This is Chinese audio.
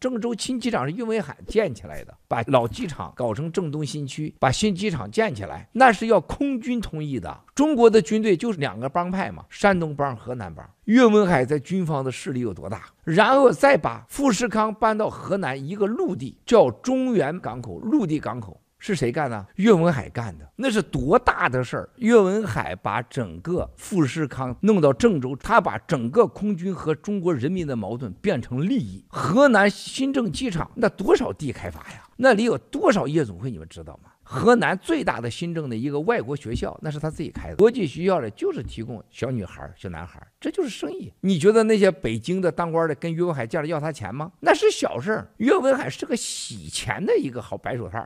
郑州新机场是岳文海建起来的，把老机场搞成郑东新区，把新机场建起来，那是要空军同意的。中国的军队就是两个帮派嘛，山东帮、河南帮。岳文海在军方的势力有多大？然后再把富士康搬到河南一个陆地，叫中原港口，陆地港口。是谁干的？岳文海干的，那是多大的事儿！岳文海把整个富士康弄到郑州，他把整个空军和中国人民的矛盾变成利益。河南新郑机场那多少地开发呀？那里有多少夜总会，你们知道吗？河南最大的新郑的一个外国学校，那是他自己开的国际学校呢，就是提供小女孩、小男孩，这就是生意。你觉得那些北京的当官的跟岳文海见了要他钱吗？那是小事儿。岳文海是个洗钱的一个好白手套。